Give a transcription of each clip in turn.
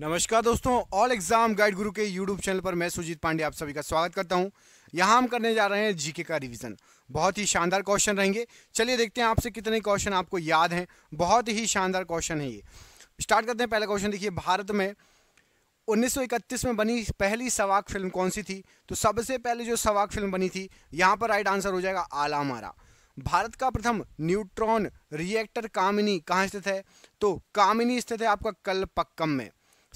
नमस्कार दोस्तों all exam guide गुरु के यूट्यूब चैनल पर मैं सुजीत पांडे आप सभी का स्वागत करता हूं यहां हम करने जा रहे हैं जीके का रिवीजन बहुत ही शानदार क्वेश्चन रहेंगे चलिए देखते हैं आपसे कितने क्वेश्चन आपको याद हैं बहुत ही शानदार क्वेश्चन है ये स्टार्ट करते हैं पहला क्वेश्चन देखिए भारत में उन्नीस में बनी पहली सवाक फिल्म कौन सी थी तो सबसे पहले जो सवाक फिल्म बनी थी यहाँ पर राइट आंसर हो जाएगा आला मारा भारत का प्रथम न्यूट्रॉन रिएक्टर कामिनी कहाँ स्थित है तो कामिनी स्थित है आपका कलपक्कम में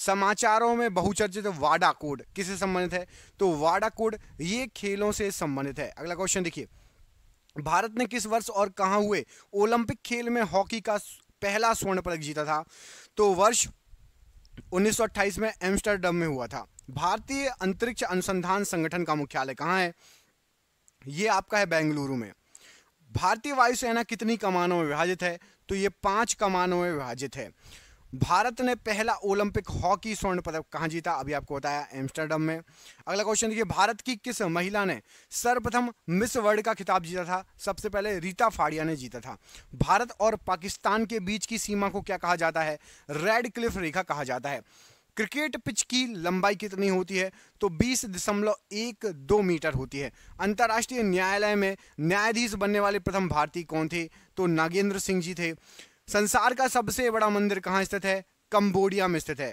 समाचारों में बहुचर्चित तो वाडा कोड किससे संबंधित है तो वाडा कोड ये खेलों से संबंधित है अगला क्वेश्चन देखिए भारत ने किस वर्ष और कहाँ हुए ओलंपिक खेल में हॉकी का पहला स्वर्ण पदक जीता था तो वर्ष 1928 में एम्स्टरडम में हुआ था भारतीय अंतरिक्ष अनुसंधान संगठन का मुख्यालय कहाँ है ये आपका है बेंगलुरु में भारतीय वायुसेना कितनी कमानों में विभाजित है तो ये पांच कमानों में विभाजित है भारत ने पहला ओलंपिक हॉकी स्वर्ण पदक कहाँ जीता अभी आपको बताया एम्स्टरडम में अगला क्वेश्चन देखिए भारत की किस महिला ने सर्वप्रथम मिस वर्ल्ड का खिताब जीता था सबसे पहले रीता फाड़िया ने जीता था भारत और पाकिस्तान के बीच की सीमा को क्या कहा जाता है रेड क्लिफ रेखा कहा जाता है क्रिकेट पिच की लंबाई कितनी होती है तो बीस दशमलव एक दो मीटर होती है अंतर्राष्ट्रीय न्यायालय में न्यायाधीश बनने वाले प्रथम भारतीय कौन थे तो नागेंद्र सिंह जी थे संसार का सबसे बड़ा मंदिर कहाँ स्थित है कंबोडिया में स्थित है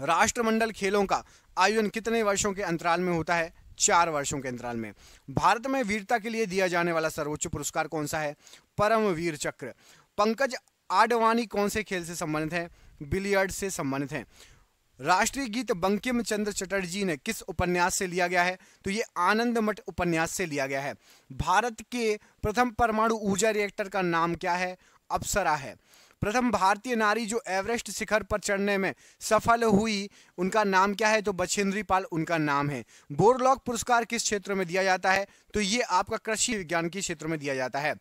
राष्ट्रमंडल खेलों का आयोजन कितने वर्षों के अंतराल में होता है चार वर्षों के अंतराल में भारत में वीरता के लिए दिया जाने वाला सर्वोच्च पुरस्कार कौन सा है परम वीर चक्र पंकज आडवाणी कौन से खेल से संबंधित है बिलियर्ड से संबंधित है राष्ट्रीय गीत बंकिम चंद्र चटर्जी ने किस उपन्यास से लिया गया है तो ये आनंद मठ उपन्यास से लिया गया है भारत के प्रथम परमाणु ऊर्जा रिएक्टर का नाम क्या है अप्सरा है प्रथम भारतीय नारी जो एवरेस्ट शिखर पर चढ़ने में सफल हुई उनका नाम क्या है तो बछेंद्री पाल उनका नाम है बोरलॉक पुरस्कार किस क्षेत्र में दिया जाता है तो ये आपका कृषि विज्ञान के क्षेत्र में दिया जाता है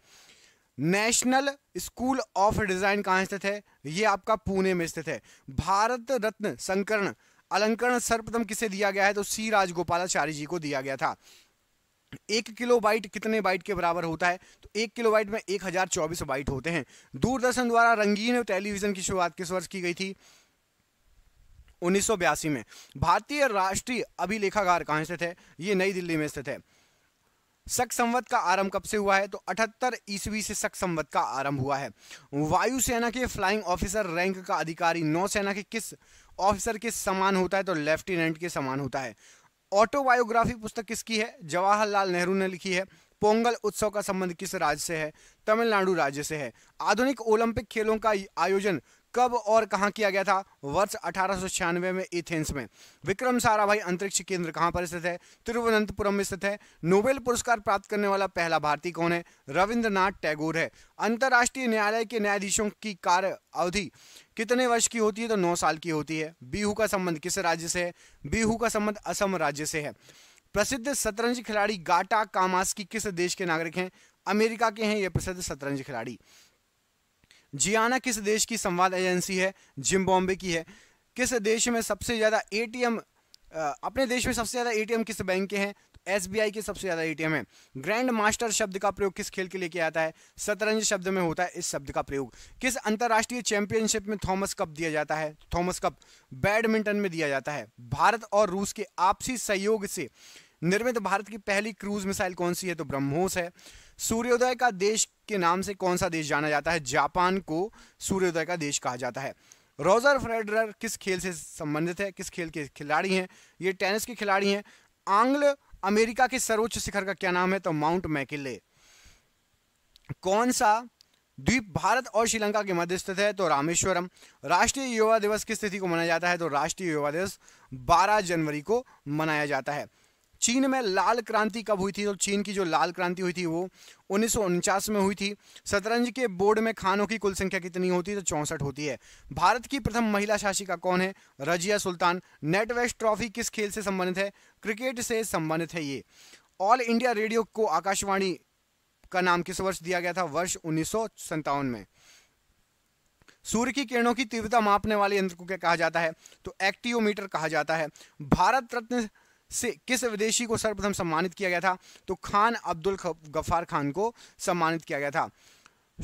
नेशनल स्कूल ऑफ डिजाइन कहाँ स्थित है ये आपका पुणे में स्थित है भारत रत्न संकरण अलंकरण सर्वप्रथम किसे दिया गया है तो सी राजगोपालाचारी जी को दिया गया था एक किलो बाइट कितने बाइट के बराबर होता है तो एक किलो बाइट में एक हज़ार चौबीस बाइट होते हैं दूरदर्शन द्वारा रंगीन टेलीविज़न की शुरुआत किस वर्ष की गई थी उन्नीस में भारतीय राष्ट्रीय अभिलेखागार कहां स्थित है ये नई दिल्ली में स्थित है शक संवत का आरंभ कब से हुआ है तो अठहत्तर ईस्वी से शक संवत का आरंभ हुआ है वायुसेना के फ्लाइंग ऑफिसर रैंक का अधिकारी नौसेना के किस ऑफिसर के समान होता है तो लेफ्टिनेंट के समान होता है ऑटोबायोग्राफी पुस्तक किसकी है जवाहरलाल नेहरू ने लिखी है पोंगल उत्सव का संबंध किस राज्य से है तमिलनाडु राज्य से है आधुनिक ओलंपिक खेलों का आयोजन कब और कहाँ किया गया था वर्ष अठारह में इथेंस में विक्रम साराभाई अंतरिक्ष केंद्र कहाँ पर स्थित है तिरुवनंतपुरम में स्थित है नोबेल पुरस्कार प्राप्त करने वाला पहला भारतीय कौन है रविंद्रनाथ टैगोर है अंतर्राष्ट्रीय न्यायालय के न्यायाधीशों की कार्य अवधि कितने वर्ष की होती है तो नौ साल की होती है बीहू का संबंध किस राज्य से है बीहू का संबंध असम राज्य से है प्रसिद्ध शतरंज खिलाड़ी गाटा कामास की किस देश के नागरिक हैं अमेरिका के हैं ये प्रसिद्ध शतरंज खिलाड़ी जियाना किस देश की संवाद एजेंसी है जिम्बॉम्बे की है किस देश में सबसे ज़्यादा एटीएम अपने देश में सबसे ज़्यादा ए किस बैंक के हैं एस बी आई के सबसे ज़्यादा एटीएम है ग्रैंड मास्टर शब्द का प्रयोग किस खेल के लिए किया जाता है शतरंज शब्द में होता है इस शब्द का प्रयोग किस अंतर्राष्ट्रीय चैंपियनशिप में थॉमस कप दिया जाता है थॉमस कप बैडमिंटन में दिया जाता है भारत और रूस के आपसी सहयोग से निर्मित भारत की पहली क्रूज मिसाइल कौन सी है तो ब्रह्मोस है सूर्योदय का देश के नाम से कौन सा देश जाना जाता है जापान को सूर्योदय का देश कहा जाता है रोजर फ्रेडरर किस खेल से संबंधित है किस खेल के खिलाड़ी हैं ये टेनिस के खिलाड़ी हैं आंग्ल अमेरिका के सर्वोच्च शिखर का क्या नाम है तो माउंट मैकिले कौन सा द्वीप भारत और श्रीलंका के मध्य स्थित है तो रामेश्वरम राष्ट्रीय युवा दिवस किस तिथि को मनाया जाता है तो राष्ट्रीय युवा दिवस 12 जनवरी को मनाया जाता है चीन में लाल क्रांति कब हुई थी तो चीन की जो लाल क्रांति हुई थी वो उन्नीस में हुई थी शतरंज के बोर्ड में खानों की कुल संख्या कितनी होती है तो चौंसठ होती है भारत की प्रथम महिला शासिका कौन है रजिया सुल्तान नेटवेस्ट ट्रॉफी किस खेल से संबंधित है क्रिकेट से संबंधित है ये ऑल इंडिया रेडियो को आकाशवाणी का नाम किस वर्ष दिया गया था वर्ष उन्नीस में सूर्य की किरणों की तीव्रता मापने वाले यंत्र को क्या कहा जाता है तो एक्टियोमीटर कहा जाता है भारत रत्न से किस विदेशी को सर्वप्रथम सम्मानित किया गया था तो खान अब्दुल गफार खान को सम्मानित किया गया था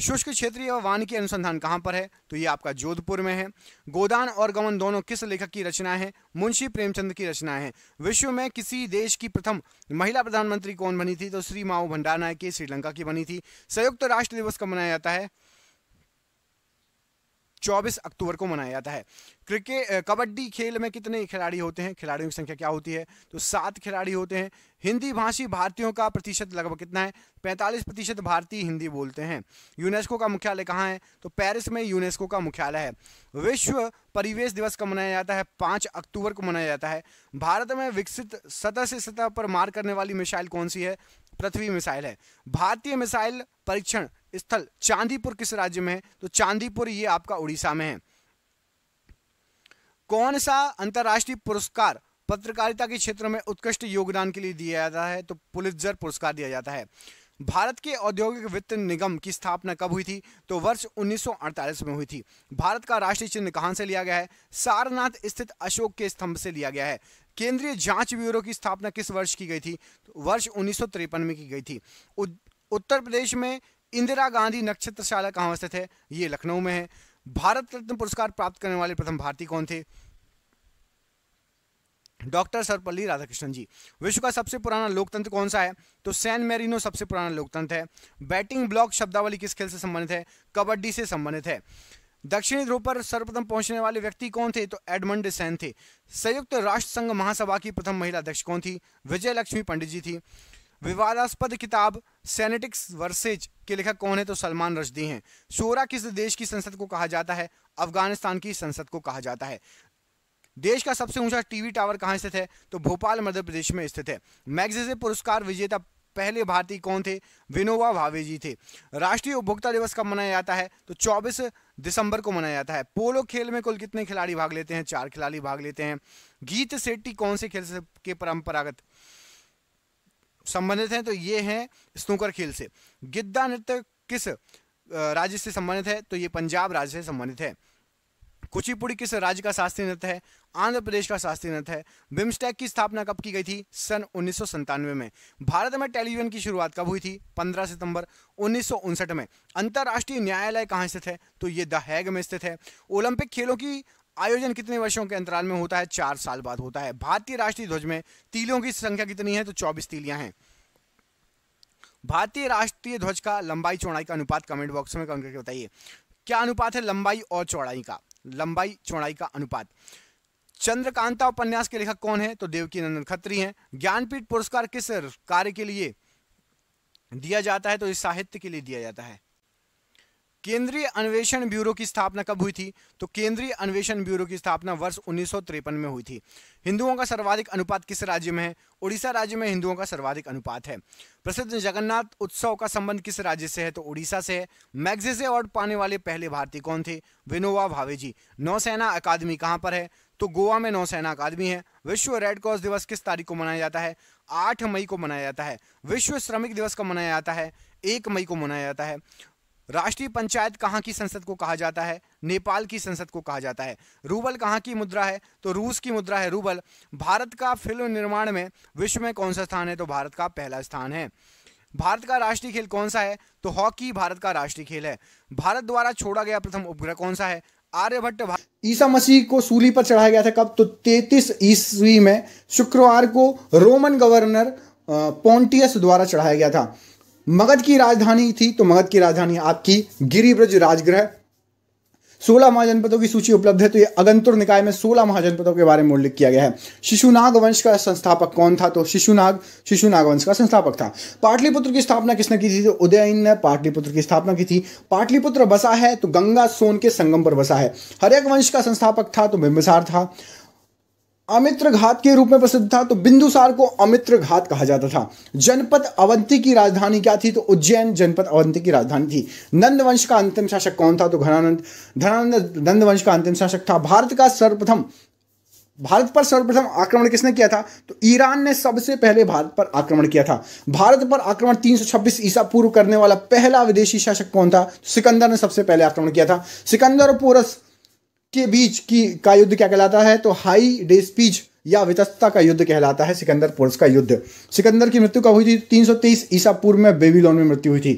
शुष्क क्षेत्रीय वानिकी अनुसंधान कहाँ पर है तो ये आपका जोधपुर में है गोदान और गमन दोनों किस लेखक की रचना है मुंशी प्रेमचंद की रचना है विश्व में किसी देश की प्रथम महिला प्रधानमंत्री कौन बनी थी तो श्री माओ भंडार नायक की श्रीलंका की बनी थी संयुक्त राष्ट्र दिवस कब मनाया जाता है 24 अक्टूबर को मनाया जाता है क्रिकेट कबड्डी खेल में कितने खिलाड़ी होते हैं खिलाड़ियों की संख्या क्या होती है तो सात खिलाड़ी होते हैं हिंदी भाषी भारतीयों का प्रतिशत लगभग कितना है 45 प्रतिशत भारतीय हिंदी बोलते हैं यूनेस्को का मुख्यालय कहाँ है तो पेरिस में यूनेस्को का मुख्यालय है विश्व परिवेश दिवस का मनाया जाता है पाँच अक्टूबर को मनाया जाता है भारत में विकसित सतह से सतह पर मार करने वाली मिसाइल कौन सी है पृथ्वी मिसाइल है भारतीय मिसाइल परीक्षण स्थल चांदीपुर किस राज्य में है तो चांदीपुर ये आपका उड़ीसा में है कौन सा अंतर्राष्ट्रीय पुरस्कार पत्रकारिता के क्षेत्र में उत्कृष्ट योगदान के लिए दिया जाता है तो पुलिस पुरस्कार दिया जाता है भारत के औद्योगिक वित्त निगम की स्थापना कब हुई थी तो वर्ष 1948 में हुई थी भारत का राष्ट्रीय चिन्ह कहां से लिया गया है सारनाथ स्थित अशोक के स्तंभ से लिया गया है केंद्रीय जांच ब्यूरो की स्थापना किस वर्ष की गई थी तो वर्ष उन्नीस में की गई थी उत्तर प्रदेश में इंदिरा गांधी नक्षत्रशाला कहाँ स्थित है ये लखनऊ में है भारत रत्न पुरस्कार प्राप्त करने वाले प्रथम भारतीय कौन थे डॉक्टर सर्वपल्ली राधाकृष्णन जी विश्व का सबसे पुराना लोकतंत्र कौन सा है तो सैन मेरिनो सबसे पुराना लोकतंत्र है बैटिंग ब्लॉक शब्दावली किस खेल से संबंधित है कबड्डी से संबंधित है दक्षिणी ध्रुव पर सर्वप्रथम पहुंचने वाले व्यक्ति कौन थे तो एडमंड सैन थे संयुक्त राष्ट्र संघ महासभा की प्रथम महिला अध्यक्ष कौन थी विजय लक्ष्मी पंडित जी थी विवादास्पद किताब सैनेटिक्स वर्सेज के लेखक कौन है तो सलमान रशदी हैं शोरा किस देश की संसद को कहा जाता है अफगानिस्तान की संसद को कहा जाता है देश का सबसे ऊंचा टीवी टावर कहाँ स्थित है तो भोपाल मध्य प्रदेश में स्थित है मैगजीजे पुरस्कार विजेता पहले भारतीय कौन थे विनोबा भावे जी थे राष्ट्रीय उपभोक्ता दिवस कब मनाया जाता है तो 24 दिसंबर को मनाया जाता है पोलो खेल में कुल कितने खिलाड़ी भाग लेते हैं चार खिलाड़ी भाग लेते हैं गीत सेट्टी कौन से खेल से के परंपरागत संबंधित हैं तो ये हैं स्नूकर खेल से गिद्दा नृत्य किस राज्य से संबंधित है तो ये पंजाब राज्य से संबंधित है कुचिपुड़ी किस राज्य का शास्त्रीय नृत्य है आंध्र प्रदेश का शास्त्रीय नृत्य है बिम्स्टेक की स्थापना कब की गई थी सन उन्नीस में भारत में टेलीविजन की शुरुआत कब हुई थी 15 सितंबर उन्नीस में अंतर्राष्ट्रीय न्यायालय कहाँ स्थित है तो ये द हैग में स्थित है ओलंपिक खेलों की आयोजन कितने वर्षों के अंतराल में होता है चार साल बाद होता है भारतीय राष्ट्रीय ध्वज में तीलों की संख्या कितनी है तो चौबीस तीलियां हैं भारतीय राष्ट्रीय ध्वज का लंबाई चौड़ाई का अनुपात कमेंट बॉक्स में कमेंट करके बताइए क्या अनुपात है लंबाई और चौड़ाई का लंबाई चौड़ाई का अनुपात चंद्रकांता उपन्यास के लेखक कौन है तो देवकी नंदन खत्री हैं ज्ञानपीठ पुरस्कार किस कार्य के लिए दिया जाता है तो इस साहित्य के लिए दिया जाता है केंद्रीय अन्वेषण ब्यूरो की स्थापना कब हुई थी तो केंद्रीय अन्वेषण ब्यूरो की स्थापना वर्ष उन्नीस में हुई थी हिंदुओं का सर्वाधिक अनुपात किस राज्य में है उड़ीसा राज्य में हिंदुओं का सर्वाधिक अनुपात है प्रसिद्ध जगन्नाथ उत्सव का संबंध किस राज्य से है तो उड़ीसा से है मैगजीसे अवार्ड पाने वाले पहले भारतीय कौन थे विनोवा भावे जी नौसेना अकादमी कहाँ पर है तो गोवा में नौसेना अकादमी है विश्व रेड क्रॉस दिवस किस तारीख को मनाया जाता है आठ मई को मनाया जाता है विश्व श्रमिक दिवस कब मनाया जाता है एक मई को मनाया जाता है राष्ट्रीय पंचायत कहाँ की संसद को कहा जाता है नेपाल की संसद को कहा जाता है रूबल कहाँ की मुद्रा है तो रूस की मुद्रा है रूबल भारत का फिल्म निर्माण में विश्व में कौन सा स्थान है तो भारत का पहला स्थान है भारत का राष्ट्रीय खेल कौन सा है तो हॉकी भारत का राष्ट्रीय खेल है भारत द्वारा छोड़ा गया प्रथम उपग्रह कौन सा है आर्यभट्ट ईसा मसीह को सूली पर चढ़ाया गया था कब तो तैतीस ईस्वी में शुक्रवार को रोमन गवर्नर पोंटियस द्वारा चढ़ाया गया था मगध की राजधानी थी तो मगध की राजधानी आपकी गिरिब्रज राजगृह सोलह महाजनपदों की सूची उपलब्ध है तो ये अगंतुर निकाय में सोलह महाजनपदों के बारे में उल्लेख किया गया है शिशुनाग वंश का संस्थापक कौन था तो शिशुनाग शिशुनाग वंश का संस्थापक था पाटलिपुत्र की स्थापना किसने की थी तो उदयन ने पाटलिपुत्र की स्थापना की थी पाटलिपुत्र बसा है तो गंगा सोन के संगम पर बसा है हरेक वंश का संस्थापक था तो बिंबसार था अमित्र घात के रूप में प्रसिद्ध था तो बिंदुसार को अमित्र घात कहा जाता था जनपद अवंती की राजधानी क्या थी तो उज्जैन जनपद अवंती की राजधानी थी नंद वंश का अंतिम शासक कौन था तो घनानंद धनानंद नंद वंश का अंतिम शासक था भारत का सर्वप्रथम भारत पर सर्वप्रथम आक्रमण किसने किया था तो ईरान ने सबसे पहले भारत पर आक्रमण किया था भारत पर आक्रमण 326 ईसा पूर्व करने वाला पहला विदेशी शासक कौन था तो सिकंदर ने सबसे पहले आक्रमण किया था सिकंदर और पोरस के बीच की का युद्ध क्या कहलाता है तो हाई डेस्पीच या वितस्ता का युद्ध कहलाता है सिकंदर पोर्स का युद्ध सिकंदर की मृत्यु कब हुई थी सौ ईसा पूर्व में बेबीलोन में मृत्यु हुई थी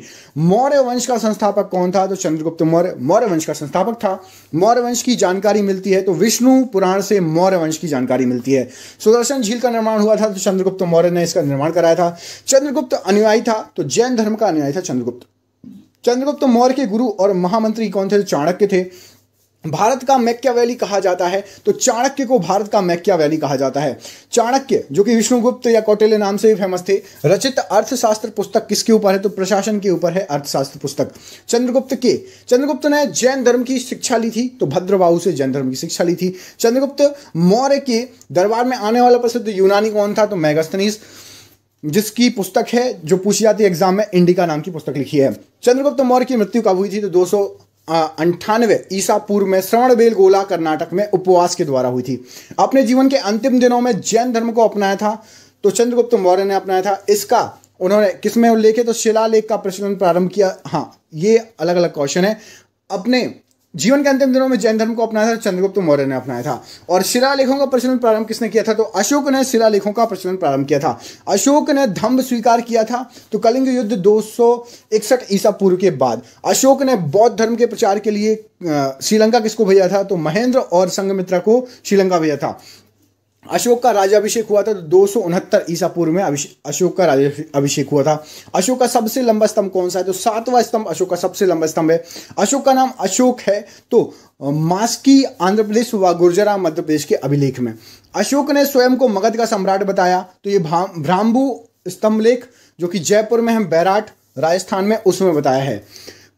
मौर्य वंश का संस्थापक कौन था तो चंद्रगुप्त मौर्य मौर्य वंश का संस्थापक था मौर्य वंश की जानकारी मिलती है तो विष्णु पुराण से मौर्य वंश की जानकारी मिलती है सुदर्शन झील का निर्माण हुआ था तो चंद्रगुप्त मौर्य ने इसका निर्माण कराया था चंद्रगुप्त अनुयायी था तो जैन धर्म का अनुयायी था चंद्रगुप्त चंद्रगुप्त मौर्य के गुरु और महामंत्री कौन थे तो चाणक्य थे भारत का मैक्या वैली कहा जाता है तो चाणक्य को भारत का मैक्या वैली कहा जाता है चाणक्य जो कि विष्णुगुप्त या कौटिल्य नाम से भी फेमस थे रचित अर्थशास्त्र पुस्तक किसके ऊपर है तो प्रशासन के ऊपर है अर्थशास्त्र पुस्तक चंद्रगुप्त के चंद्रगुप्त ने जैन धर्म की शिक्षा ली थी तो भद्रबाहू से जैन धर्म की शिक्षा ली थी चंद्रगुप्त मौर्य के दरबार में आने वाला प्रसिद्ध यूनानी कौन था तो मैगस्तनीस जिसकी पुस्तक है जो पूछी जाती है एग्जाम में इंडिका नाम की पुस्तक लिखी है चंद्रगुप्त मौर्य की मृत्यु कब हुई थी तो 200 अंठानवे ईसा पूर्व में बेल गोला कर्नाटक में उपवास के द्वारा हुई थी अपने जीवन के अंतिम दिनों में जैन धर्म को अपनाया था तो चंद्रगुप्त मौर्य ने अपनाया था इसका उन्होंने किसमें उल्लेख है तो शिलालेख का प्रचलन प्रारंभ किया हाँ ये अलग अलग क्वेश्चन है अपने जीवन के अंतिम दिनों में जैन धर्म को अपनाया था चंद्रगुप्त मौर्य ने अपनाया था और शिलालेखों का प्रचलन प्रारंभ किसने किया था तो अशोक ने शिलालेखों का प्रचलन प्रारंभ किया था अशोक ने धम्भ स्वीकार किया था तो कलिंग युद्ध दो ईसा पूर्व के बाद अशोक ने बौद्ध धर्म के प्रचार के लिए श्रीलंका किसको भेजा था तो महेंद्र और संगमित्रा को श्रीलंका भेजा था अशोक का राजाभिषेक हुआ था तो दो सौ उनहत्तर ईसा पूर्व में अशोक का राजाभिषेक हुआ था अशोक का सबसे लंबा स्तंभ कौन सा है तो सातवां स्तंभ अशोक का सबसे लंबा स्तंभ है अशोक का नाम अशोक है तो मास्की आंध्र प्रदेश व गुर्जरा मध्य प्रदेश के अभिलेख में अशोक ने स्वयं को मगध का सम्राट बताया तो ये भ्राम्बू स्तंभ लेख जो कि जयपुर में हम बैराट राजस्थान में उसमें बताया है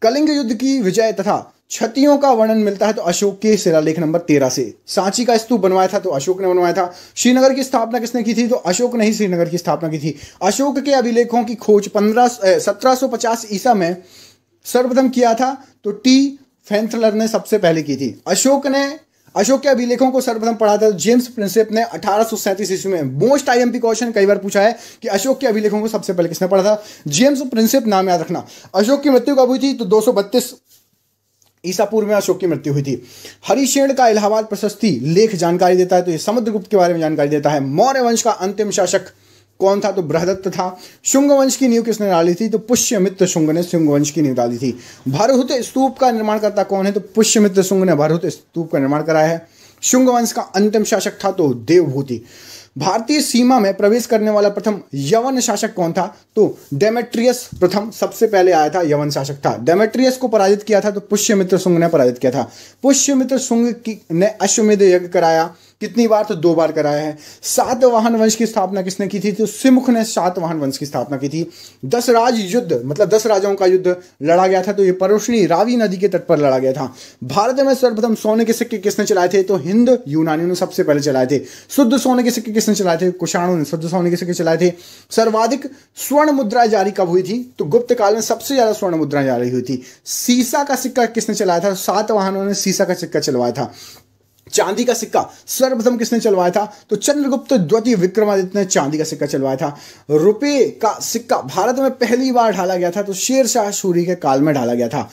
कलिंग युद्ध की विजय तथा क्षतियों का वर्णन मिलता है तो अशोक के शिलालेख नंबर तेरह से सांची का स्तूप बनवाया था तो अशोक ने बनवाया था श्रीनगर की स्थापना किसने की थी तो अशोक ने ही श्रीनगर की स्थापना की थी अशोक के अभिलेखों की खोज पंद्रह सत्रह पचास ईसा में सर्वप्रथम किया था तो टी फेंथलर ने सबसे पहले की थी अशोक ने अशोक के अभिलेखों को सर्वप्रथम पढ़ा था जेम्स प्रिंसेप ने अठारह ईस्वी में मोस्ट आईएमपी क्वेश्चन कई बार पूछा है कि अशोक के अभिलेखों को सबसे पहले किसने पढ़ा था जेम्स प्रिंसेप नाम याद रखना अशोक की मृत्यु कब हुई थी तो दो ईसा पूर्व में अशोक की मृत्यु हुई थी हरिशेण का इलाहाबाद प्रशस्ति लेख जानकारी देता है तो ये समुद्रगुप्त के बारे में जानकारी देता है मौर्य वंश का अंतिम शासक कौन था तो बृहदत्त था शुंग वंश की नींव किसने डाली थी तो पुष्यमित्र शुंग ने शुंग वंश की नींव डाली थी भरहुत स्तूप का निर्माण करता कौन है तो पुष्यमित्र शुंग ने भरहुत स्तूप का निर्माण कराया है शुंग वंश का अंतिम शासक था तो देवभूति भारतीय सीमा में प्रवेश करने वाला प्रथम यवन शासक कौन था तो डेमेट्रियस प्रथम सबसे पहले आया था यवन शासक था डेमेट्रियस को पराजित किया था तो पुष्यमित्र सुंग ने पराजित किया था पुष्यमित्र सुंग ने अश्वमेध यज्ञ कराया कितनी बार तो दो बार कराया है सात वाहन वंश की स्थापना किसने की थी तो सिमुख ने सात वाहन वंश की स्थापना की थी दस राज युद्ध मतलब दस राजाओं का युद्ध लड़ा गया था तो ये परोशनी रावी नदी के तट पर लड़ा गया था भारत में सर्वप्रथम सोने के सिक्के किसने चलाए थे तो हिंद यूनानियों ने सबसे पहले चलाए थे शुद्ध सोने के सिक्के किसने चलाए थे कुषाणों ने शुद्ध सोने के सिक्के चलाए थे सर्वाधिक स्वर्ण मुद्राएं जारी कब हुई थी तो गुप्त काल में सबसे ज्यादा स्वर्ण मुद्राएं जारी हुई थी सीसा का सिक्का किसने चलाया था सात वाहनों ने सीसा का सिक्का चलवाया था चांदी का सिक्का सर्वप्रथम किसने चलवाया था तो चंद्रगुप्त द्वितीय विक्रमादित्य ने चांदी का सिक्का चलवाया था रुपये का सिक्का भारत में पहली बार ढाला गया था तो शेर शाह सूरी के काल में ढाला गया था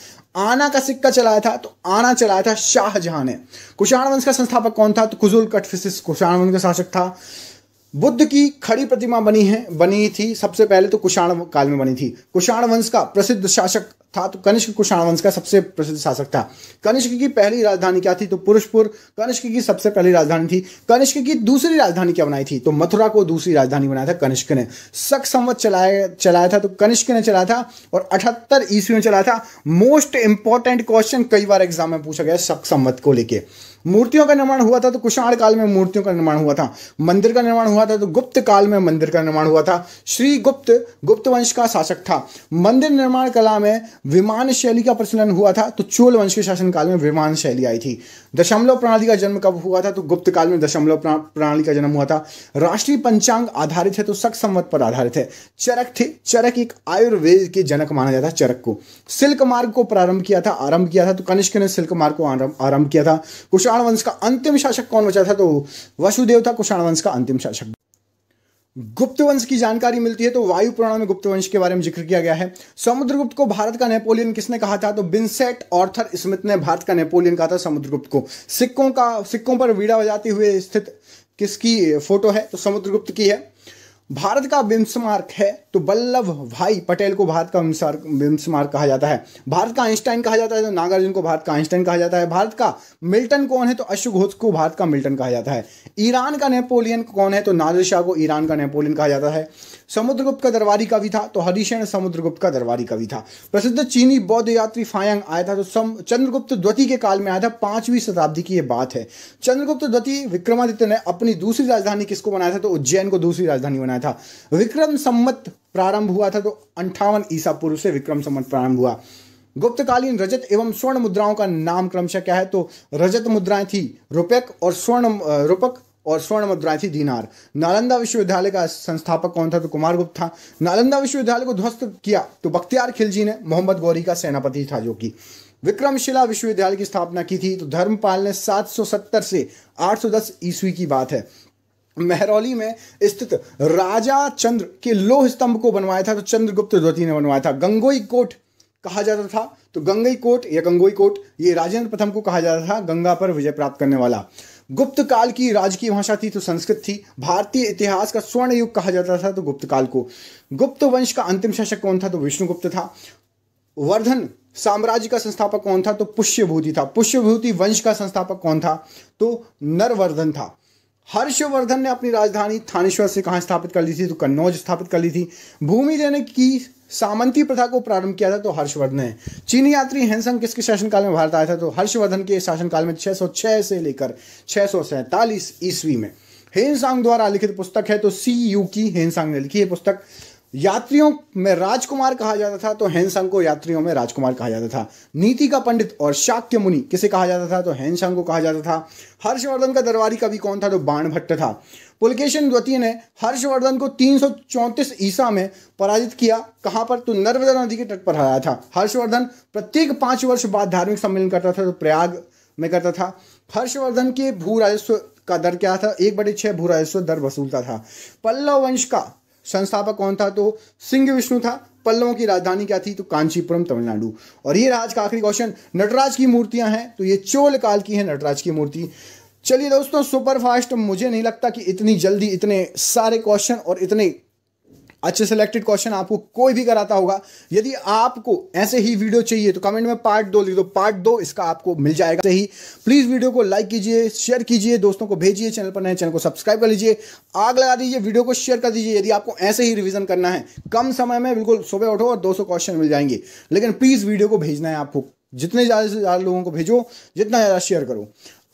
आना का सिक्का चलाया था तो आना चलाया था शाहजहां ने कुषाण वंश का संस्थापक कौन था तो कुजुल कटफिस कुशाण वंश का शासक था बुद्ध की खड़ी प्रतिमा बनी है बनी थी सबसे पहले तो कुषाण काल में बनी थी कुषाण वंश का प्रसिद्ध शासक था तो कनिष्क कुशाण वंश का सबसे प्रसिद्ध शासक था कनिष्क की पहली राजधानी क्या थी तो पुरुषपुर कनिष्क की सबसे पहली राजधानी थी कनिष्क की दूसरी राजधानी क्या बनाई थी तो मथुरा को दूसरी राजधानी बनाया था कनिष्क ने सख संवत चलाया चलाया था तो कनिष्क ने चलाया था और अठहत्तर ईस्वी में चलाया था मोस्ट इंपॉर्टेंट क्वेश्चन कई बार एग्जाम में पूछा गया सख संवत को लेकर मूर्तियों का निर्माण हुआ था तो कुषाण काल में मूर्तियों का निर्माण हुआ था मंदिर का निर्माण हुआ था तो गुप्त काल में मंदिर का निर्माण हुआ था श्री गुप्त गुप्त वंश का शासक था मंदिर निर्माण कला में विमान शैली का प्रचलन हुआ था तो चोल वंश के काल में विमान शैली आई थी दशमलव प्रणाली का जन्म कब हुआ था तो गुप्त काल में दशमलव प्रणाली का जन्म हुआ था राष्ट्रीय पंचांग आधारित है तो सख संवत पर आधारित है चरक थे चरक एक आयुर्वेद के जनक माना जाता चरक को सिल्क मार्ग को प्रारंभ किया था आरंभ किया था तो कनिष्क ने सिल्क मार्ग को आरंभ किया था कुछ कुषाण वंश का अंतिम शासक कौन बचा था तो वसुदेव था कुषाण वंश का अंतिम शासक गुप्त वंश की जानकारी मिलती है तो वायु पुराण में गुप्त वंश के बारे में जिक्र किया गया है समुद्रगुप्त को भारत का नेपोलियन किसने कहा था तो बिनसेट ऑर्थर स्मिथ ने भारत का नेपोलियन कहा था समुद्रगुप्त को सिक्कों का सिक्कों पर वीड़ा बजाते हुए स्थित किसकी फोटो है तो समुद्रगुप्त की है भारत का बेंचमार्क है तो वल्लभ भाई पटेल को भारत का बेंचमार्क कहा जाता है भारत का आइंस्टाइन कहा जाता है तो नागार्जुन को भारत का आइंस्टाइन कहा जाता है भारत का मिल्टन कौन है तो अश्वघोष को भारत का मिल्टन कहा जाता है ईरान का नेपोलियन कौन है तो नादिर शाह को ईरान का नेपोलियन कहा जाता है समुद्रगुप्त का दरबारी कवि था तो हरिशेण समुद्रगुप्त का दरबारी कवि था प्रसिद्ध चीनी बौद्ध यात्री फायंग आया था तो सम चंद्रगुप्त द्वती के काल में आया था पांचवीं शताब्दी की यह बात है चंद्रगुप्त द्वती विक्रमादित्य ने अपनी दूसरी राजधानी किसको बनाया था तो उज्जैन को दूसरी राजधानी बनाया था विक्रम सम्मत प्रारंभ हुआ था तो अंठावन ईसा पूर्व से विक्रम सम्मत प्रारंभ हुआ गुप्तकालीन रजत एवं स्वर्ण मुद्राओं का नाम क्रमशः क्या है तो रजत मुद्राएं थी रुपक और स्वर्ण रुपक और स्वर्ण मुद्रा थी दीनार नालंदा विश्वविद्यालय का संस्थापक कौन था तो कुमार गुप्त था नालंदा विश्वविद्यालय को ध्वस्त किया तो बख्तियार खिलजी ने मोहम्मद गौरी का सेनापति था जो कि विक्रमशिला विश्वविद्यालय की स्थापना की थी तो धर्मपाल ने 770 से 810 ईस्वी की बात है मेहरौली में स्थित राजा चंद्र के लोह स्तंभ को बनवाया था तो चंद्रगुप्त द्वितीय ने बनवाया था गंगोई कोट कहा जाता था तो गंगई कोट या गंगोई कोट ये राजेंद्र प्रथम को कहा जाता था गंगा पर विजय प्राप्त करने वाला गुप्त काल की राजकीय भाषा थी तो संस्कृत थी भारतीय इतिहास का स्वर्ण युग कहा जाता था तो गुप्त काल को गुप्त वंश का अंतिम शासक कौन था तो विष्णुगुप्त था वर्धन साम्राज्य का संस्थापक कौन था तो पुष्यभूति था पुष्यभूति वंश का संस्थापक कौन था तो नरवर्धन था हर्षवर्धन ने अपनी राजधानी थानेश्वर से कहाँ स्थापित कर ली थी तो कन्नौज स्थापित कर ली थी भूमि देने की सामंती प्रथा को प्रारंभ किया था तो हर्षवर्धन ने चीनी यात्री हेनसंग किसके शासनकाल में भारत आया था तो हर्षवर्धन के शासनकाल में 606 से लेकर छः ईस्वी में हेनसांग द्वारा लिखित पुस्तक है तो सी यू की हेनसांग ने लिखी है पुस्तक यात्रियों में राजकुमार कहा जाता था तो हैंसंग को यात्रियों में राजकुमार कहा जाता था नीति का पंडित और शाक्य मुनि किसे कहा जाता था तो हैंसंग को कहा जाता था हर्षवर्धन का दरबारी कवि कौन था तो बाण भट्ट था पुलकेशन द्वितीय ने हर्षवर्धन को तीन सौ ईसा में पराजित किया कहाँ पर तो नर्मदा नदी के तट पर हराया था हर्षवर्धन प्रत्येक पाँच वर्ष बाद धार्मिक सम्मेलन करता था तो प्रयाग में करता था हर्षवर्धन के भू राजस्व का दर क्या था एक बटे छः भू राजस्व दर वसूलता था पल्लव वंश का संस्थापक कौन था तो सिंह विष्णु था पल्लवों की राजधानी क्या थी तो कांचीपुरम तमिलनाडु और ये राज आज का आखिरी क्वेश्चन नटराज की मूर्तियां हैं तो ये चोल काल की है नटराज की मूर्ति चलिए दोस्तों सुपर फास्ट मुझे नहीं लगता कि इतनी जल्दी इतने सारे क्वेश्चन और इतने अच्छे सेलेक्टेड क्वेश्चन आपको कोई भी कराता होगा यदि आपको ऐसे ही वीडियो चाहिए तो कमेंट में पार्ट दो लिख दो पार्ट दो इसका आपको मिल जाएगा सही प्लीज़ वीडियो को लाइक कीजिए शेयर कीजिए दोस्तों को भेजिए चैनल पर नए चैनल को सब्सक्राइब कर लीजिए आग लगा दीजिए वीडियो को शेयर कर दीजिए यदि आपको ऐसे ही रिविजन करना है कम समय में बिल्कुल सुबह उठो और दो क्वेश्चन मिल जाएंगे लेकिन प्लीज़ वीडियो को भेजना है आपको जितने ज़्यादा से ज़्यादा लोगों को भेजो जितना ज़्यादा शेयर करो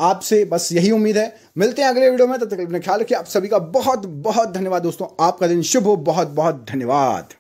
आपसे बस यही उम्मीद है मिलते हैं अगले वीडियो में तब तक अपने ख्याल रखिए आप सभी का बहुत बहुत धन्यवाद दोस्तों आपका दिन शुभ हो बहुत बहुत धन्यवाद